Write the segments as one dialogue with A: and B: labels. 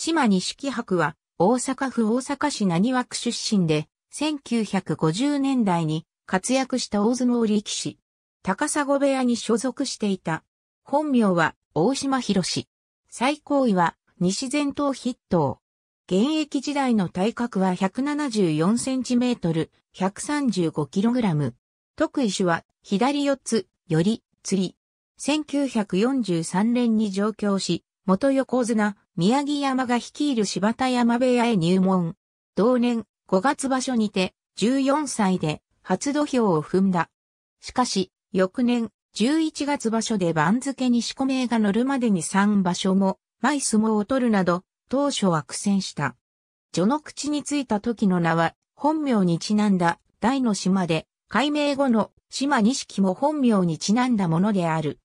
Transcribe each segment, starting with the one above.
A: 島西紀博は、大阪府大阪市浪枠区出身で、1950年代に活躍した大相撲力士。高砂部屋に所属していた。本名は大島博士。最高位は西前頭筆頭。現役時代の体格は174センチメートル、135キログラム。特異種は左四つ、より、釣り。1943年に上京し、元横綱、宮城山が率いる柴田山部屋へ入門。同年、5月場所にて、14歳で、初土俵を踏んだ。しかし、翌年、11月場所で番付に四股名が乗るまでに3場所も、枚相撲を取るなど、当初は苦戦した。序の口についた時の名は、本名にちなんだ、大の島で、改名後の島錦も本名にちなんだものである。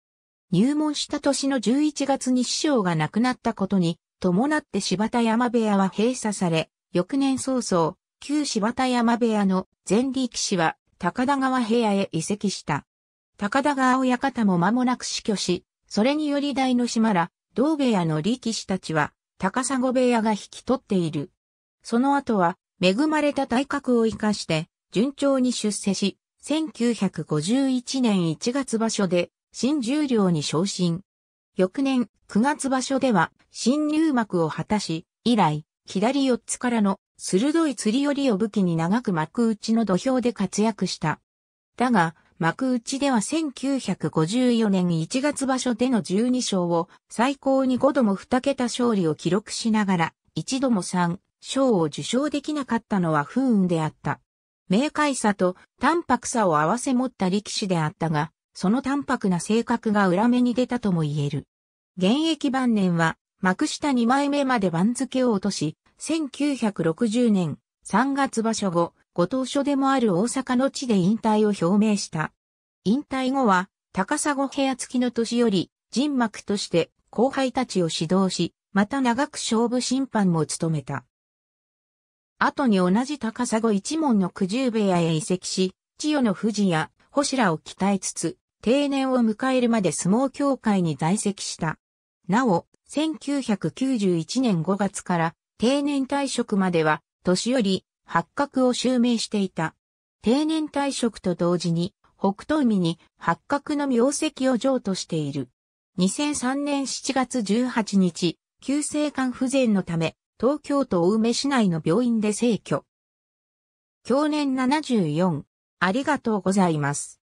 A: 入門した年の11月に師匠が亡くなったことに、伴って柴田山部屋は閉鎖され、翌年早々、旧柴田山部屋の前力士は高田川部屋へ移籍した。高田川親方も間もなく死去し、それにより大の島ら、同部屋の力士たちは、高砂部屋が引き取っている。その後は、恵まれた体格を生かして、順調に出世し、1951年1月場所で、新十両に昇進。翌年9月場所では新入幕を果たし、以来、左四つからの鋭い釣り寄りを武器に長く幕内の土俵で活躍した。だが、幕内では1954年1月場所での12勝を最高に5度も2桁勝利を記録しながら、一度も3賞を受賞できなかったのは不運であった。明快さと淡白さを合わせ持った力士であったが、その淡白な性格が裏目に出たとも言える。現役晩年は、幕下2枚目まで番付を落とし、1960年3月場所後、ご当所でもある大阪の地で引退を表明した。引退後は、高砂部屋付きの年より、人幕として後輩たちを指導し、また長く勝負審判も務めた。後に同じ高砂一門の九十部屋へ移籍し、千代の富士や星らを鍛えつつ、定年を迎えるまで相撲協会に在籍した。なお、1991年5月から定年退職までは、年寄り、八角を襲名していた。定年退職と同時に、北東海に八角の名跡を譲渡している。2003年7月18日、急性肝不全のため、東京都青梅市内の病院で逝去。去年74、ありがとうございます。